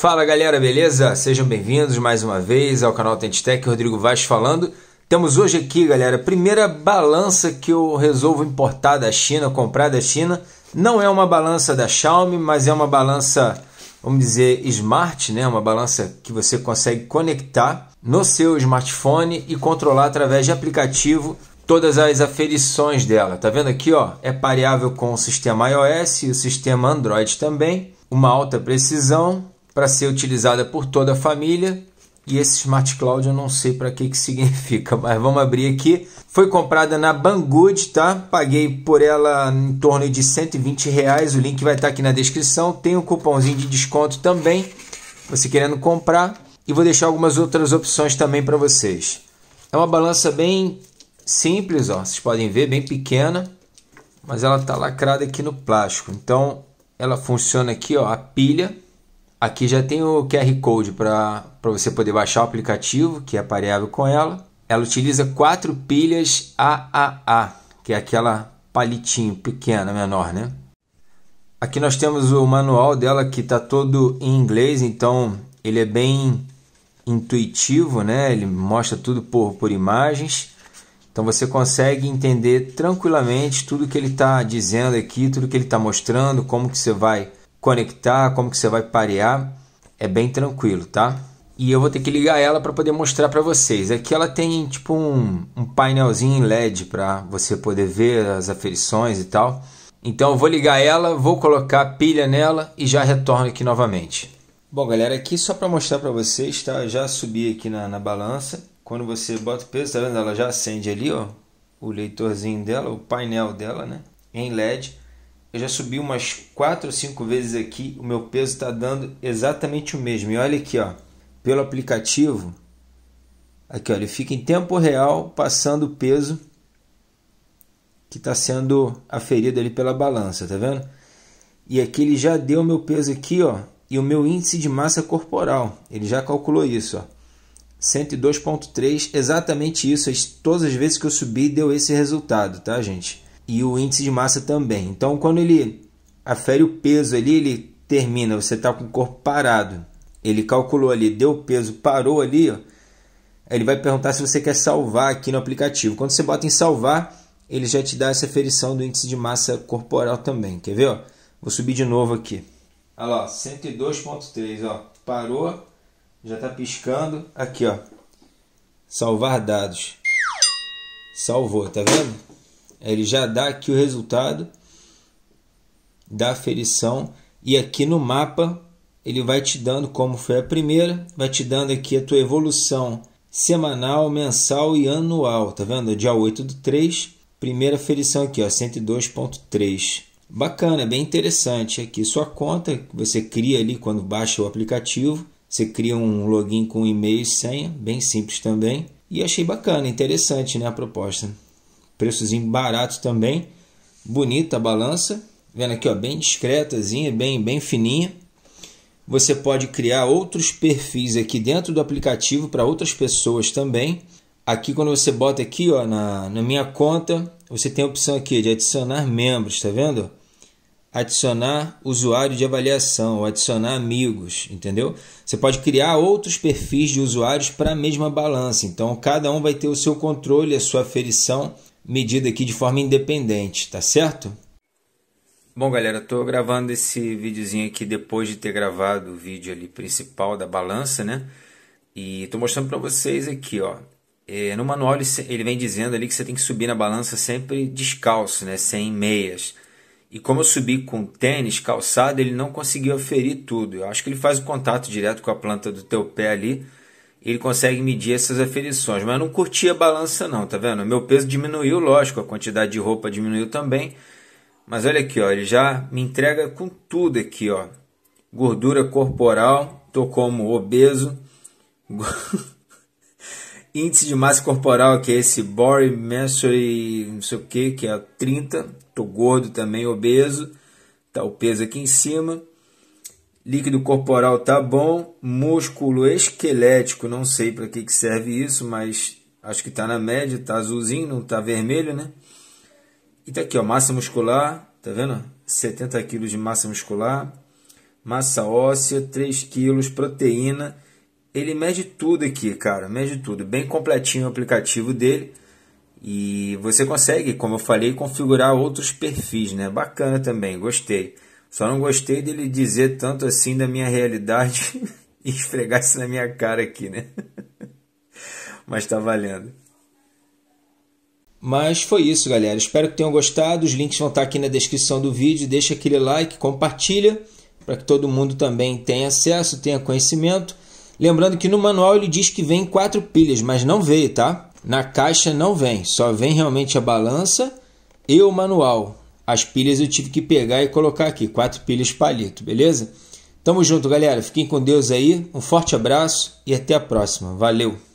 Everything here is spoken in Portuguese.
Fala galera, beleza? Sejam bem-vindos mais uma vez ao canal Tentec, Rodrigo Vaz falando. Temos hoje aqui, galera, a primeira balança que eu resolvo importar da China, comprar da China. Não é uma balança da Xiaomi, mas é uma balança, vamos dizer, smart, né? Uma balança que você consegue conectar no seu smartphone e controlar através de aplicativo todas as aferições dela. Tá vendo aqui, ó? É pareável com o sistema iOS e o sistema Android também. Uma alta precisão, para ser utilizada por toda a família. E esse Smart Cloud eu não sei para que, que significa, mas vamos abrir aqui. Foi comprada na Banggood, tá? Paguei por ela em torno de 120 reais. O link vai estar tá aqui na descrição. Tem um cupomzinho de desconto também, você querendo comprar. E vou deixar algumas outras opções também para vocês. É uma balança bem simples, ó. Vocês podem ver, bem pequena, mas ela está lacrada aqui no plástico. Então, ela funciona aqui, ó, a pilha Aqui já tem o QR Code para você poder baixar o aplicativo, que é pareável com ela. Ela utiliza quatro pilhas AAA, que é aquela palitinho pequena, menor, né? Aqui nós temos o manual dela que está todo em inglês, então ele é bem intuitivo, né? Ele mostra tudo por, por imagens. Então você consegue entender tranquilamente tudo que ele está dizendo aqui, tudo que ele está mostrando, como que você vai conectar, como que você vai parear, é bem tranquilo, tá? E eu vou ter que ligar ela para poder mostrar para vocês. Aqui é ela tem tipo um, um painelzinho LED para você poder ver as aferições e tal. Então eu vou ligar ela, vou colocar pilha nela e já retorno aqui novamente. Bom galera, aqui só para mostrar para vocês, tá? Eu já subi aqui na, na balança. Quando você bota o peso, tá vendo? Ela já acende ali, ó. O leitorzinho dela, o painel dela, né? Em LED eu já subi umas 4 ou 5 vezes aqui, o meu peso está dando exatamente o mesmo. E olha aqui, ó, pelo aplicativo, aqui ó, ele fica em tempo real passando o peso que está sendo aferido ali pela balança, tá vendo? E aqui ele já deu o meu peso aqui, ó, e o meu índice de massa corporal, ele já calculou isso, ó. 102.3, exatamente isso, todas as vezes que eu subi deu esse resultado, tá, gente? e o índice de massa também. Então, quando ele afere o peso ali, ele termina, você está com o corpo parado. Ele calculou ali, deu o peso, parou ali, ó. ele vai perguntar se você quer salvar aqui no aplicativo. Quando você bota em salvar, ele já te dá essa aferição do índice de massa corporal também. Quer ver? Ó? Vou subir de novo aqui. Olha lá, 102.3, ó. Parou, já está piscando. Aqui, ó. Salvar dados. Salvou, tá vendo? Ele já dá aqui o resultado da aferição e aqui no mapa ele vai te dando como foi a primeira, vai te dando aqui a tua evolução semanal, mensal e anual, tá vendo? É dia 8 do 3, primeira aferição aqui, ó, 102.3. Bacana, é bem interessante. Aqui sua conta que você cria ali quando baixa o aplicativo, você cria um login com e-mail e senha, bem simples também. E achei bacana, interessante, né, a proposta preços barato também. Bonita a balança, vendo aqui, ó, bem discretazinha, bem, bem fininha. Você pode criar outros perfis aqui dentro do aplicativo para outras pessoas também. Aqui quando você bota aqui ó, na, na minha conta, você tem a opção aqui de adicionar membros, tá vendo? Adicionar usuário de avaliação, ou adicionar amigos, entendeu? Você pode criar outros perfis de usuários para a mesma balança. Então cada um vai ter o seu controle, a sua aferição medida aqui de forma independente, tá certo? Bom, galera, estou gravando esse videozinho aqui depois de ter gravado o vídeo ali principal da balança, né? E estou mostrando para vocês aqui, ó. É, no manual ele, ele vem dizendo ali que você tem que subir na balança sempre descalço, né? Sem meias. E como eu subi com tênis calçado, ele não conseguiu aferir tudo. Eu acho que ele faz o contato direto com a planta do teu pé ali ele consegue medir essas aferições. Mas não curti a balança não, tá vendo? Meu peso diminuiu, lógico, a quantidade de roupa diminuiu também. Mas olha aqui, ó, ele já me entrega com tudo aqui, ó. Gordura corporal, tô como obeso. Índice de massa corporal, que é esse body mastery, não sei o que, que é 30. Tô gordo também, obeso. Tá o peso aqui em cima líquido corporal tá bom, músculo esquelético, não sei para que, que serve isso, mas acho que tá na média, tá azulzinho, não tá vermelho, né? E tá aqui, ó, massa muscular, tá vendo? 70 kg de massa muscular, massa óssea, 3 kg, proteína. Ele mede tudo aqui, cara, mede tudo. Bem completinho o aplicativo dele. E você consegue, como eu falei, configurar outros perfis, né? Bacana também, gostei. Só não gostei dele dizer tanto assim da minha realidade e esfregar isso na minha cara aqui, né? Mas tá valendo. Mas foi isso, galera. Espero que tenham gostado. Os links vão estar aqui na descrição do vídeo. Deixa aquele like, compartilha para que todo mundo também tenha acesso, tenha conhecimento. Lembrando que no manual ele diz que vem quatro pilhas, mas não veio, tá? Na caixa não vem, só vem realmente a balança e o manual. As pilhas eu tive que pegar e colocar aqui, quatro pilhas palito, beleza? Tamo junto, galera. Fiquem com Deus aí. Um forte abraço e até a próxima. Valeu!